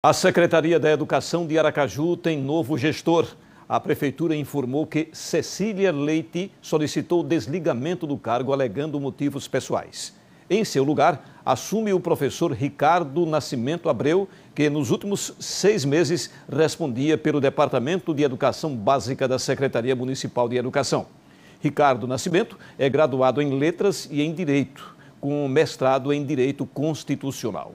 A Secretaria da Educação de Aracaju tem novo gestor. A prefeitura informou que Cecília Leite solicitou desligamento do cargo alegando motivos pessoais. Em seu lugar, assume o professor Ricardo Nascimento Abreu, que nos últimos seis meses respondia pelo Departamento de Educação Básica da Secretaria Municipal de Educação. Ricardo Nascimento é graduado em Letras e em Direito, com mestrado em Direito Constitucional.